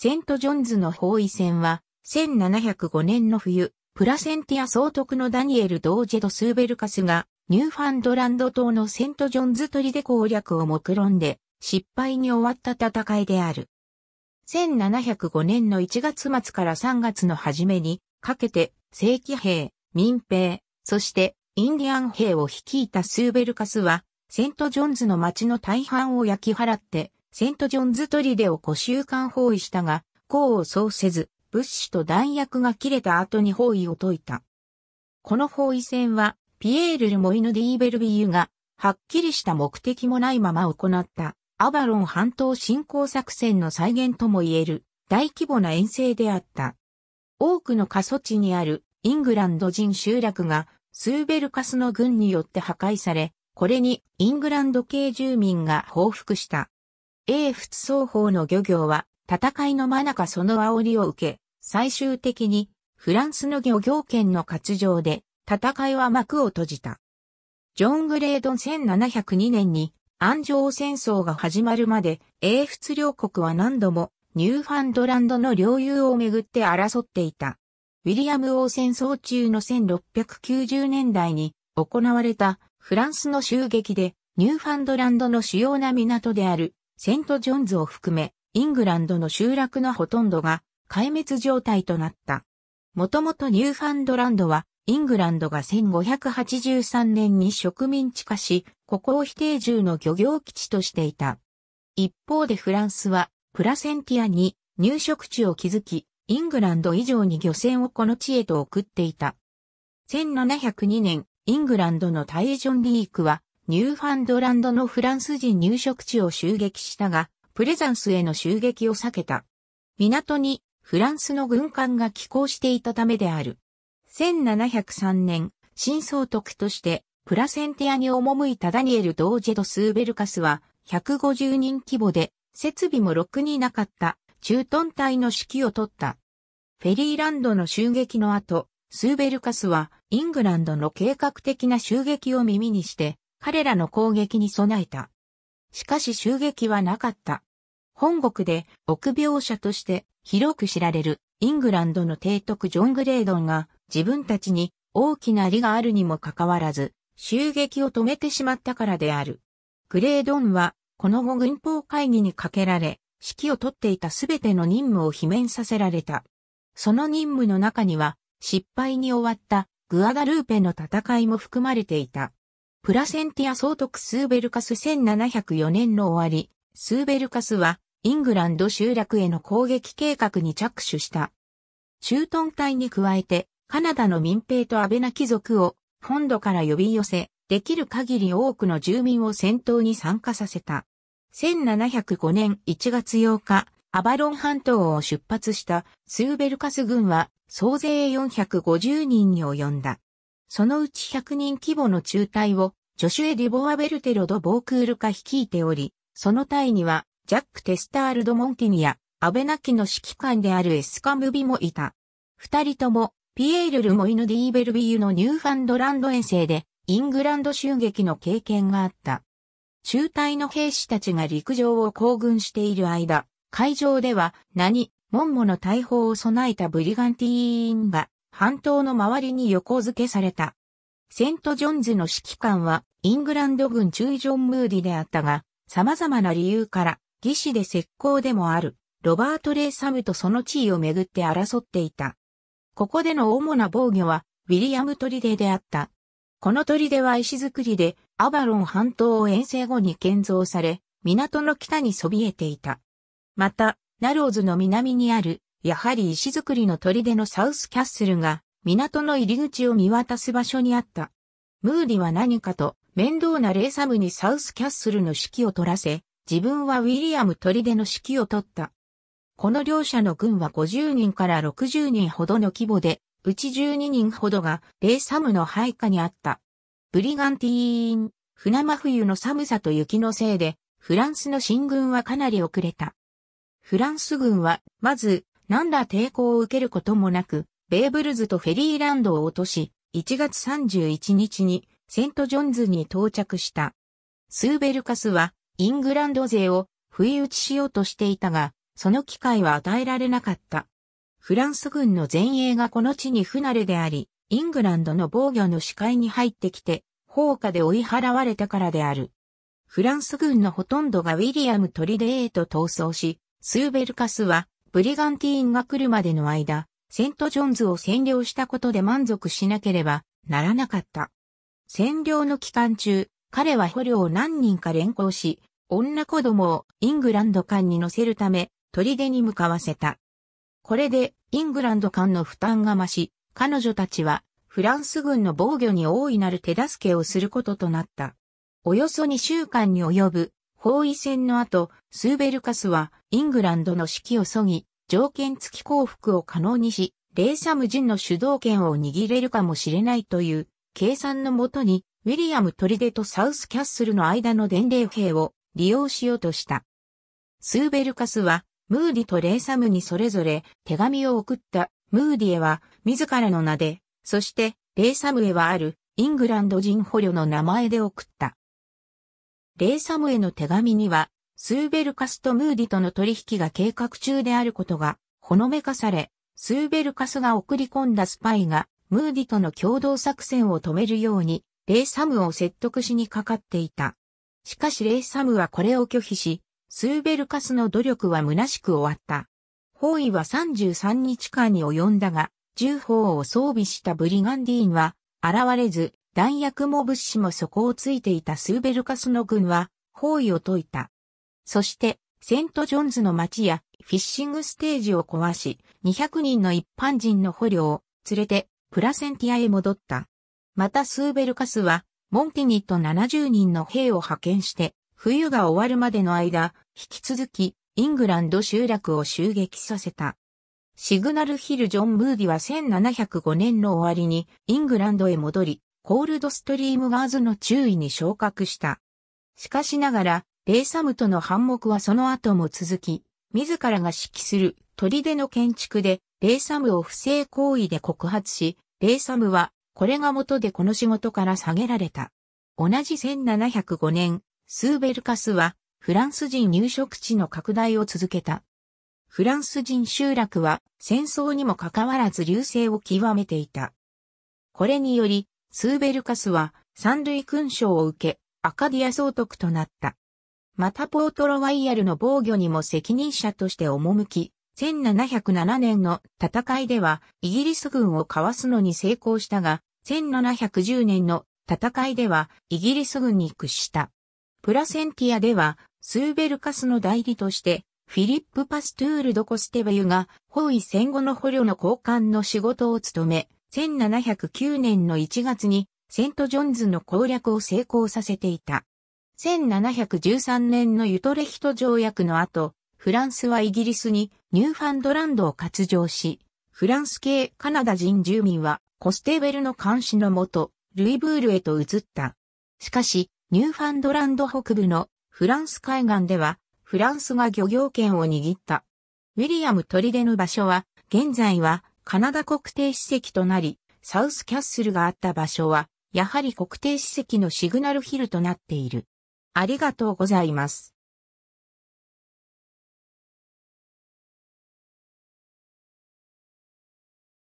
セントジョンズの包囲戦は、1705年の冬、プラセンティア総督のダニエル・ドージェド・スーベルカスが、ニューファンドランド島のセントジョンズ取りで攻略を目論んで、失敗に終わった戦いである。1705年の1月末から3月の初めに、かけて、正規兵、民兵、そしてインディアン兵を率いたスーベルカスは、セントジョンズの町の大半を焼き払って、セントジョンズ砦を5週間包囲したが、功を奏せず、物資と弾薬が切れた後に包囲を解いた。この包囲戦は、ピエール・ルモイヌ・ディーベルビーユが、はっきりした目的もないまま行った、アバロン半島侵攻作戦の再現とも言える、大規模な遠征であった。多くの過疎地にあるイングランド人集落がスーベルカスの軍によって破壊され、これにイングランド系住民が報復した。英仏双方の漁業は、戦いの真中その煽りを受け、最終的に、フランスの漁業権の割譲で、戦いは幕を閉じた。ジョン・グレードン1702年に、安城戦争が始まるまで、英仏両国は何度も、ニューファンドランドの領有をめぐって争っていた。ウィリアム王戦争中の1690年代に行われたフランスの襲撃でニューファンドランドの主要な港であるセント・ジョンズを含め、イングランドの集落のほとんどが壊滅状態となった。もともとニューファンドランドは、イングランドが1583年に植民地化し、ここを非定住の漁業基地としていた。一方でフランスは、プラセンティアに入植地を築き、イングランド以上に漁船をこの地へと送っていた。1702年、イングランドのタイジョン・リークは、ニューファンドランドのフランス人入植地を襲撃したが、プレザンスへの襲撃を避けた。港にフランスの軍艦が寄港していたためである。1703年、新総督としてプラセンティアに赴いたダニエル・ドージェド・スーベルカスは、150人規模で、設備もろくになかった、駐屯隊の指揮を取った。フェリーランドの襲撃の後、スーベルカスは、イングランドの計画的な襲撃を耳にして、彼らの攻撃に備えた。しかし襲撃はなかった。本国で臆病者として広く知られるイングランドの提督ジョン・グレードンが自分たちに大きな利があるにもかかわらず襲撃を止めてしまったからである。グレードンはこの後軍法会議にかけられ指揮を取っていたすべての任務を罷免させられた。その任務の中には失敗に終わったグアダルーペの戦いも含まれていた。プラセンティア総督スーベルカス1704年の終わり、スーベルカスはイングランド集落への攻撃計画に着手した。中屯隊に加えて、カナダの民兵と安倍な貴族を本土から呼び寄せ、できる限り多くの住民を戦闘に参加させた。1705年1月8日、アバロン半島を出発したスーベルカス軍は総勢450人に及んだ。そのうち100人規模の中隊を、ジョシュエ・ディボア・ベルテロ・ド・ボークールか率いており、その隊には、ジャック・テスタール・ド・モンティニや、アベナキの指揮官であるエスカムビもいた。二人とも、ピエール・ルモイヌ・ディーベルビーのニューファンドランド遠征で、イングランド襲撃の経験があった。中隊の兵士たちが陸上を行軍している間、会場では、何、モンモの大砲を備えたブリガンティーンが、半島の周りに横付けされた。セント・ジョンズの指揮官は、イングランド軍中ージョン・ムーディであったが、様々な理由から、義士で石膏でもある、ロバート・レイ・サムとその地位をめぐって争っていた。ここでの主な防御は、ウィリアム砦であった。この砦は石造りで、アバロン半島を遠征後に建造され、港の北にそびえていた。また、ナローズの南にあるやはり石造りの砦のサウスキャッスルが港の入り口を見渡す場所にあった。ムーディは何かと面倒なレイサムにサウスキャッスルの指揮を取らせ、自分はウィリアム砦の指揮を取った。この両者の軍は50人から60人ほどの規模で、うち12人ほどがレイサムの配下にあった。ブリガンティーン、船真冬の寒さと雪のせいで、フランスの進軍はかなり遅れた。フランス軍は、まず、何ら抵抗を受けることもなく、ベーブルズとフェリーランドを落とし、1月31日にセントジョンズに到着した。スーベルカスはイングランド勢を不意打ちしようとしていたが、その機会は与えられなかった。フランス軍の前衛がこの地に不慣れであり、イングランドの防御の視界に入ってきて、放火で追い払われたからである。フランス軍のほとんどがウィリアム・トリデーへと逃走し、スーベルカスはブリガンティーンが来るまでの間、セントジョンズを占領したことで満足しなければならなかった。占領の期間中、彼は捕虜を何人か連行し、女子供をイングランド艦に乗せるため、砦に向かわせた。これで、イングランド艦の負担が増し、彼女たちは、フランス軍の防御に大いなる手助けをすることとなった。およそ2週間に及ぶ包囲戦の後、スーベルカスはイングランドの指揮をそぎ、条件付き降伏を可能にし、レーサム人の主導権を握れるかもしれないという計算のもとに、ウィリアム・トリデとサウスキャッスルの間の伝令兵を利用しようとした。スーベルカスは、ムーディとレーサムにそれぞれ手紙を送った。ムーディへは自らの名で、そしてレーサムへはあるイングランド人捕虜の名前で送った。レイサムへの手紙には、スーベルカスとムーディとの取引が計画中であることが、ほのめかされ、スーベルカスが送り込んだスパイが、ムーディとの共同作戦を止めるように、レイサムを説得しにかかっていた。しかしレイサムはこれを拒否し、スーベルカスの努力は虚しく終わった。包囲は33日間に及んだが、銃砲を装備したブリガンディーンは現れず、弾薬も物資も底をついていたスーベルカスの軍は包囲を解いた。そして、セントジョンズの町やフィッシングステージを壊し、200人の一般人の捕虜を連れてプラセンティアへ戻った。またスーベルカスは、モンティニット70人の兵を派遣して、冬が終わるまでの間、引き続き、イングランド集落を襲撃させた。シグナルヒル・ジョン・ムーディは1705年の終わりにイングランドへ戻り、コールドストリームガーズの注意に昇格した。しかしながら、レイサムとの反目はその後も続き、自らが指揮する砦の建築で、レイサムを不正行為で告発し、レイサムは、これが元でこの仕事から下げられた。同じ1705年、スーベルカスは、フランス人入植地の拡大を続けた。フランス人集落は戦争にもかかわらず流星を極めていた。これにより、スーベルカスは三類勲章を受け、アカディア総督となった。またポートロワイヤルの防御にも責任者として赴き、1707年の戦いではイギリス軍をかわすのに成功したが、1710年の戦いではイギリス軍に屈した。プラセンティアではスーベルカスの代理としてフィリップ・パストゥール・ド・コステベユが包囲戦後の捕虜の交換の仕事を務め、1709年の1月にセントジョンズの攻略を成功させていた。1713年のユトレヒト条約の後、フランスはイギリスにニューファンドランドを割譲し、フランス系カナダ人住民はコステベルの監視のもと、ルイブールへと移った。しかし、ニューファンドランド北部のフランス海岸では、フランスが漁業権を握った。ウィリアムデの場所は、現在はカナダ国定史跡となり、サウスキャッスルがあった場所は、やはり国定史跡のシグナルヒルとなっている。ありがとうございます。